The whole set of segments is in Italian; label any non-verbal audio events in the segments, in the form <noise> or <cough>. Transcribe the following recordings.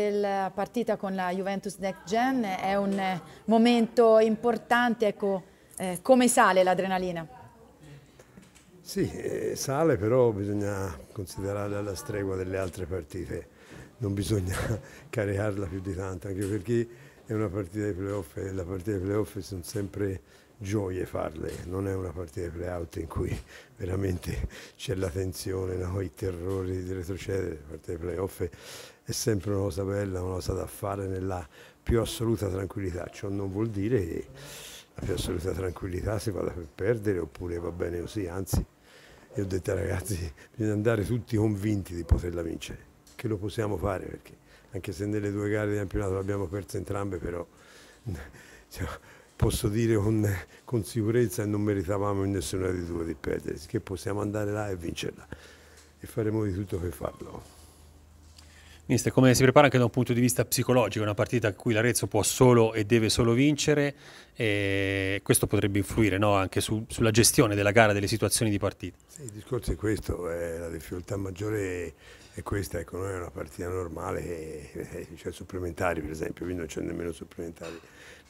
La eh, partita con la Juventus Next Gen è un eh, momento importante, ecco, eh, come sale l'adrenalina? Sì, eh, sale però bisogna considerarla alla stregua delle altre partite, non bisogna <laughs> caricarla più di tanto, anche perché è una partita di playoff e la partita di playoff sono sempre gioie farle, non è una partita di playout in cui <laughs> veramente c'è la tensione, no? i terrori di retrocedere, la partita di playoff è sempre una cosa bella, una cosa da fare nella più assoluta tranquillità, ciò non vuol dire che la più assoluta tranquillità si vada per perdere oppure va bene così, anzi io ho detto ai ragazzi bisogna andare tutti convinti di poterla vincere, che lo possiamo fare perché anche se nelle due gare di campionato l'abbiamo persa entrambe, però <laughs> cioè, posso dire con, con sicurezza che non meritavamo in nessuna di due di perdere, che possiamo andare là e vincerla e faremo di tutto per farlo. Mister, come si prepara anche da un punto di vista psicologico una partita in cui l'Arezzo può solo e deve solo vincere e questo potrebbe influire no? anche su, sulla gestione della gara, delle situazioni di partita? Sì, il discorso è questo, eh, la difficoltà maggiore è questa, ecco, noi è una partita normale, cioè supplementari per esempio, quindi non c'è nemmeno supplementari,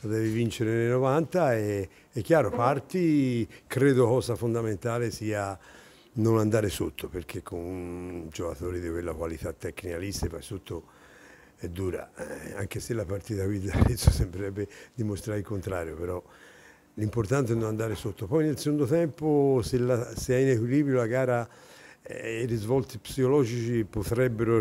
la devi vincere nei 90 e è chiaro, parti, credo cosa fondamentale sia non andare sotto perché con un giocatore di quella qualità tecnica lì se vai sotto è dura, eh, anche se la partita qui di <laughs> Arezzo sembrerebbe dimostrare il contrario, però l'importante è non andare sotto. Poi nel secondo tempo se, la, se è in equilibrio la gara eh, i risvolti psicologici potrebbero <laughs>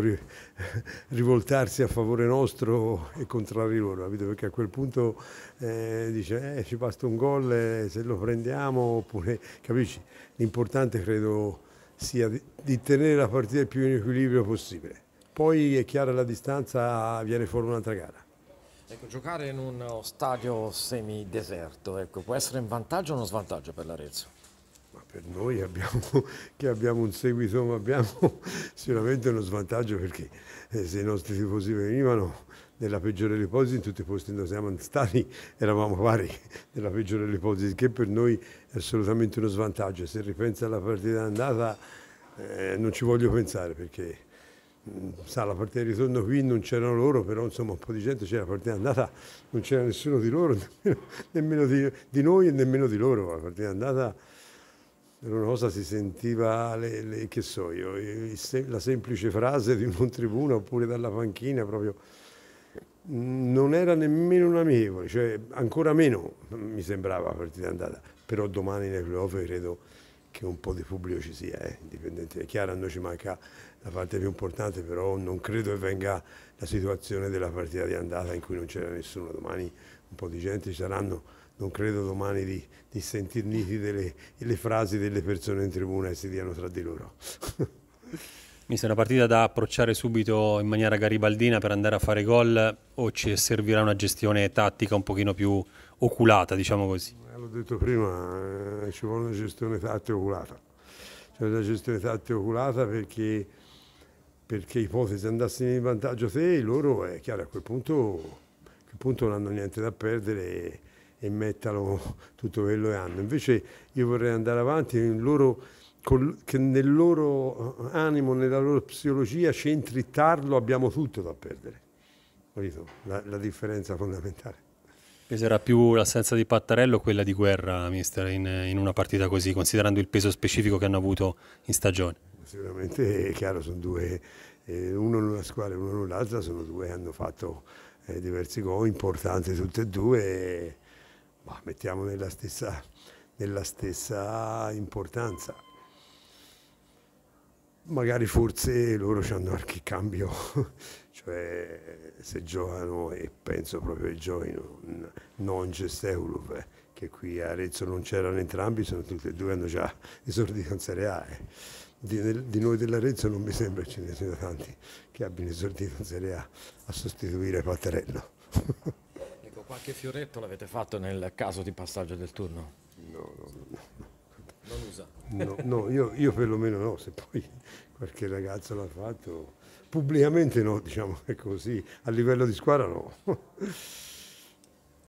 rivoltarsi a favore nostro e contrari loro, capito? perché a quel punto eh, dice eh, ci basta un gol eh, se lo prendiamo oppure capisci? L'importante credo sia di, di tenere la partita il più in equilibrio possibile. Poi è chiara la distanza, viene fuori un'altra gara. Ecco, giocare in uno stadio semideserto ecco, può essere un vantaggio o uno svantaggio per l'Arezzo? per noi abbiamo, <laughs> che abbiamo un seguito, ma abbiamo <laughs> sicuramente uno svantaggio perché eh, se i nostri tifosi venivano nella peggiore delle ipotesi, in tutti i posti dove siamo stati eravamo pari <laughs> nella peggiore delle ipotesi, che per noi è assolutamente uno svantaggio. Se ripensa alla partita andata eh, non ci voglio pensare perché sa, la partita di ritorno qui non c'erano loro, però insomma un po' di gente c'era, la partita andata non c'era nessuno di loro, nemmeno, nemmeno di, di, noi e nemmeno di loro, la partita andata una cosa si sentiva, le, le, che so io, la semplice frase di un tribuna oppure dalla panchina proprio mm, non era nemmeno un amico, cioè ancora meno mi sembrava la partita andata, però domani nei playoff credo che un po' di pubblico ci sia, eh, indipendente. È chiaro, a noi ci manca la parte più importante, però non credo che venga la situazione della partita di andata in cui non c'era nessuno, domani un po' di gente ci saranno non credo domani di, di sentir nitide le, frasi delle persone in tribuna che si diano tra di loro. <laughs> Mi Mister, una partita da approcciare subito in maniera garibaldina per andare a fare gol o ci servirà una gestione tattica un pochino più oculata, diciamo così? Eh, l'ho detto prima, eh, ci vuole una gestione tattica oculata. Cioè una gestione tattica oculata perché, perché ipotesi andassero in vantaggio te, loro, è eh, chiaro, a quel punto, a quel punto non hanno niente da perdere e mettano tutto quello che hanno. Invece io vorrei andare avanti loro, col, che nel loro eh, animo, nella loro psicologia c'entri tarlo, abbiamo tutto da perdere. La, la differenza fondamentale. Peserà più l'assenza di Pattarello o quella di guerra, mister, in, in, una partita così, considerando il peso specifico che hanno avuto in stagione? Sicuramente, è chiaro, sono due, eh, uno nella squadra e uno nell'altra, sono due che hanno fatto eh, diversi gol, importanti tutte e due. E ma mettiamo nella stessa, nella stessa importanza. Magari forse loro hanno anche il cambio, <laughs> cioè se giocano, e penso proprio ai giovani, non c'è Steulov, che qui a Arezzo non c'erano entrambi, sono tutti e due hanno già esordito in Serie A. Eh. Di, di, noi dell'Arezzo non mi sembra ce ne siano tanti che abbiano esordito in Serie A a sostituire Paterello. <laughs> Qualche fioretto l'avete fatto nel caso di passaggio del turno? No, no, no. Non usa? No, no io, io, perlomeno no, se poi qualche ragazzo l'ha fatto, pubblicamente no, diciamo che così, a livello di squadra no.